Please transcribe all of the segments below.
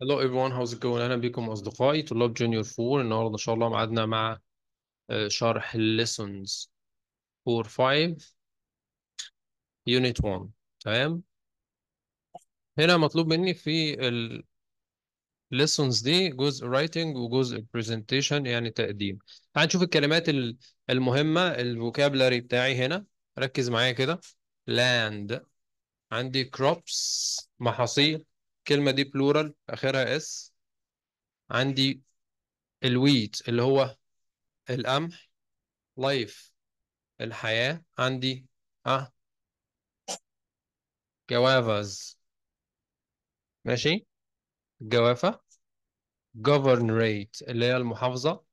Hello everyone, how's it going؟ أهلا بكم أصدقائي طلاب جونيور 4 النهاردة إن شاء الله ميعادنا مع آه، شرح lessons 4 5 unit 1 تمام؟ هنا مطلوب مني في ال lessons دي جزء writing وجزء presentation يعني تقديم هنشوف الكلمات المهمة الفوكابلري بتاعي هنا ركز معايا كده land عندي crops محاصيل الكلمة دي بلورال آخرها اس عندي الويت اللي هو القمح لايف الحياة عندي اه جوافز ماشي الجوافة govern rate اللي هي المحافظة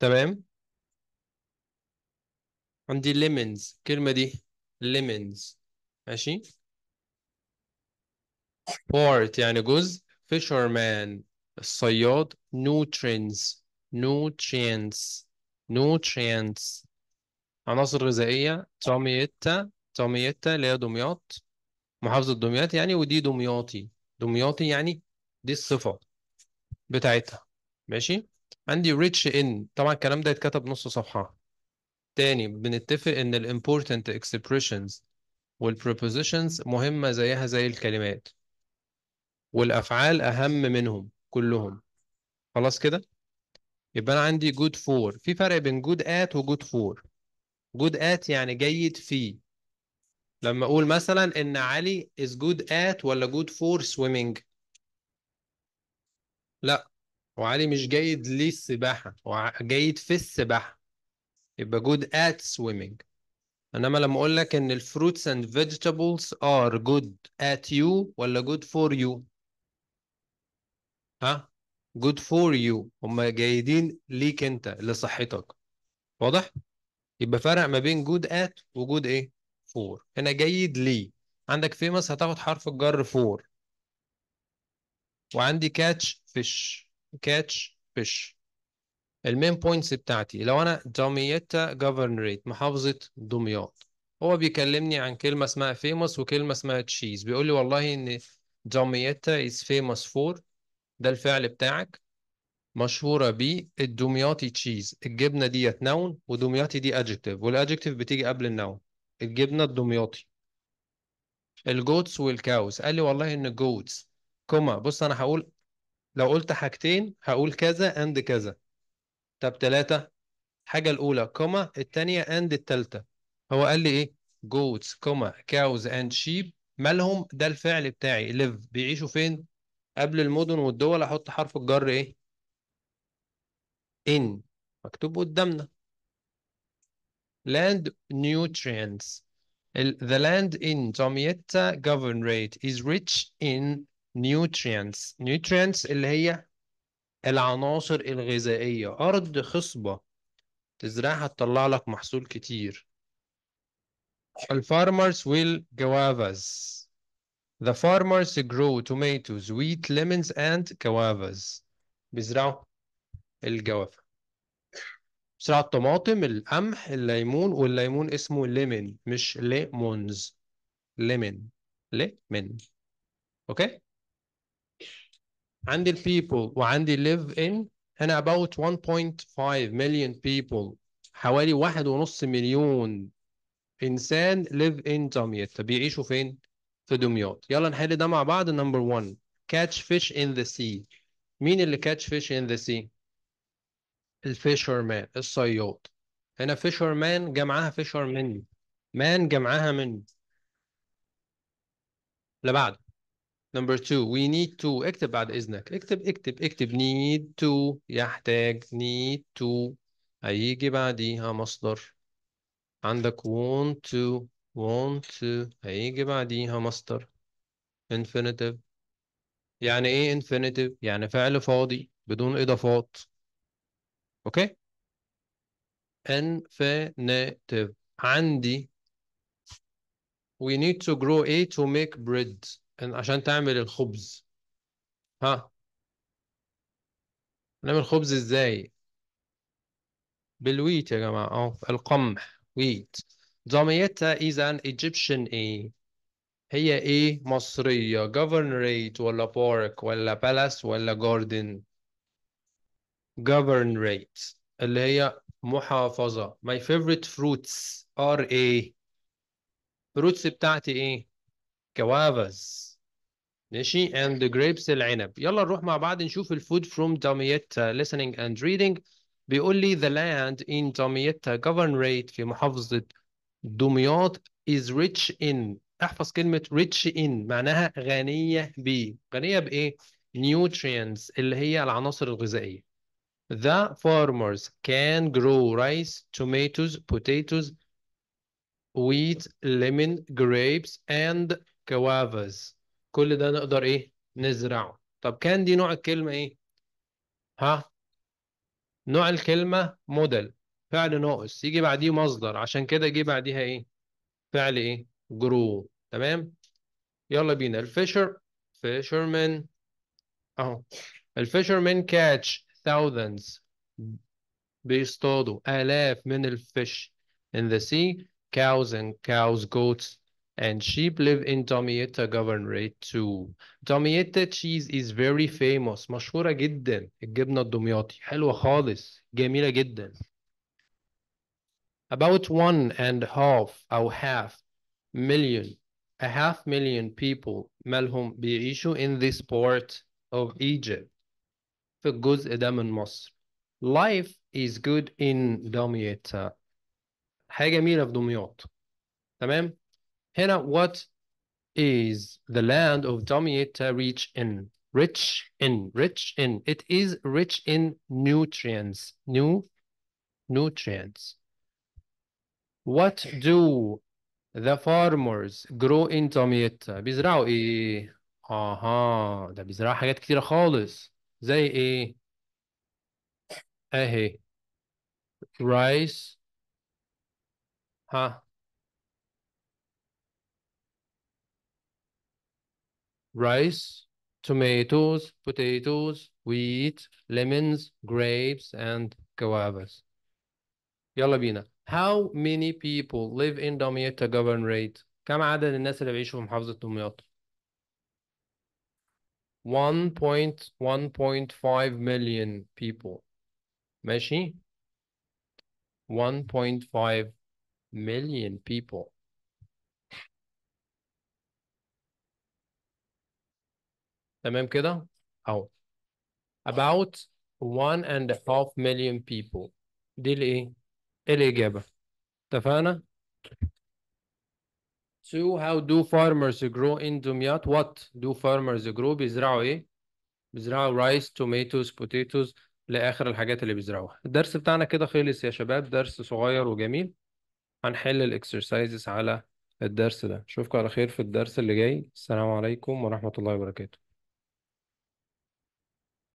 تمام عندي lemons الكلمة دي lemons ماشي بورت يعني جزء فيشرمان الصياد نوترينز نوترينز نوترينز عناصر غذائية توميتا توميتا اللي هي دمياط محافظة دمياط يعني ودي دمياطي دمياطي يعني دي الصفة بتاعتها ماشي عندي ريتش ان طبعا الكلام ده يتكتب نص صفحة تاني بنتفق ان الامبورتنت important expressions prepositions مهمة زيها زي الكلمات والافعال اهم منهم كلهم خلاص كده يبقى انا عندي جود فور في فرق بين جود ات وجود فور جود ات يعني جيد في لما اقول مثلا ان علي از جود ات ولا جود فور سويمنج لا وعلي مش جيد للسباحه هو جيد في السباحه يبقى جود ات سويمنج انما لما اقول لك ان الفروتس اند فيجيتابلز ار جود ات يو ولا جود فور يو ها جود فور يو هم جيدين ليك انت لصحتك واضح يبقى فرق ما بين جود ات وجود ايه فور هنا جيد لي عندك فيمس هتاخد حرف الجر فور وعندي كاتش فيش كاتش فيش المين بوينتس بتاعتي لو انا دوميتا جوفرنريت محافظه دمياط هو بيكلمني عن كلمه اسمها فيموس وكلمه اسمها تشيز بيقول لي والله ان دوميتا از فيموس فور ده الفعل بتاعك مشهورة الدمياطي تشيز الجبنة ديت نون ودمياطي دي ادجكتيف والادجكتيف بتيجي قبل النون الجبنة الدمياطي الجوتس والكاوز قال لي والله ان الجوتس كما بص انا هقول لو قلت حاجتين هقول كذا اند كذا طب ثلاثة حاجة الأولى كما الثانية اند الثالثة هو قال لي ايه جوتس كما كاوز اند شيب مالهم ده الفعل بتاعي ليف بيعيشوا فين قبل المدن والدول احط حرف الجر ايه ان مكتوب قدامنا land nutrients the land in Damietta Governorate is rich in nutrients nutrients اللي هي العناصر الغذائية أرض خصبة تزرعها تطلع لك محصول كتير الفارمرز جوافز The farmers grow tomatoes, wheat, lemons and guavas. بيزرعوا الجوافة بيزرعوا الطماطم القمح الليمون والليمون اسمه ليمون مش ليمونز ليمون ليمون اوكي عندي people وعندي live in هنا about 1.5 million people حوالي واحد ونص مليون إنسان live in دمياط طب بيعيشوا فين؟ في دمياط يلا نحل ده مع بعض نمبر 1 catch fish in the sea مين اللي catch fish in the sea الفيشرمان الصياد هنا فيشرمان جمعها فيشرمن مان جمعها من اللي بعده نمبر 2 we need to اكتب بعد اذنك اكتب اكتب اكتب need to يحتاج need to هيجي بعديها مصدر عندك want to want to هيجي بعديها مصدر infinitive يعني ايه infinitive يعني فعل فاضي بدون اضافات اوكي infinitive عندي we need to grow a to make bread عشان تعمل الخبز ها نعمل خبز ازاي بالويت يا جماعه اه القمح ويت ضميتها إذا Egyptian A هي إيه مصرية governorate ولا park ولا palace ولا garden governorate اللي هي محافظة my favorite fruits are إيه؟ fruits بتاعتي إيه؟ كوافز ماشي and the grapes العنب يلا نروح مع بعض نشوف الفود from دمياتا listening and reading بيقول لي the land in دمياتا governorate في محافظة دمياط is rich in احفظ كلمة rich in معناها غنية ب غنية بإيه؟ nutrients اللي هي العناصر الغذائية The farmers can grow rice, tomatoes, potatoes, wheat, lemon, grapes and guavas. كل ده نقدر إيه؟ نزرعه طب كان دي نوع الكلمة إيه؟ ها؟ نوع الكلمة موديل فعل ناقص يجي بعديه مصدر عشان كده جه بعديها ايه فعل ايه جرو تمام يلا بينا الفيشر فيشرمان اهو الفيشرمان كاتش thousands بيصطادوا آلاف من الفيش in the sea cows and cows goats and sheep live in Damietta Governorate too Damietta cheese is very famous مشهورة جدا الجبنة الدمياطي حلوة خالص جميلة جدا About one5 a and a half أو half million, a half million people مالهم بيعيشوا in this port of Egypt. في goods ده من مصر. Life is good in دمياط. حاجة جميلة في دمياط. تمام؟ هنا what is the land of Damietta rich in? Rich in, rich in. It is rich in nutrients. New nutrients. What do the farmers grow in Damietta بيزرعوا ايه اها ده بيزرعوا حاجات كتيرة خالص زي ايه اهي rice ها rice tomatoes potatoes wheat lemons grapes and guavas يلا بينا how many people live in دمياط governorate? كم عدد الناس اللي بيعيشوا في محافظة دمياط؟ 1.1.5 million people ماشي 1.5 million people تمام كده اهو about one and a half million people دي الايه ايه الإجابة اتفقنا؟ So how do farmers grow in Dumyat? What do farmers grow? بيزرعوا إيه؟ بيزرعوا rice, tomatoes, potatoes لآخر الحاجات اللي بيزرعوها. الدرس بتاعنا كده خلص يا شباب، درس صغير وجميل. هنحل الإكسرسايزز على الدرس ده. أشوفكم على خير في الدرس اللي جاي. السلام عليكم ورحمة الله وبركاته.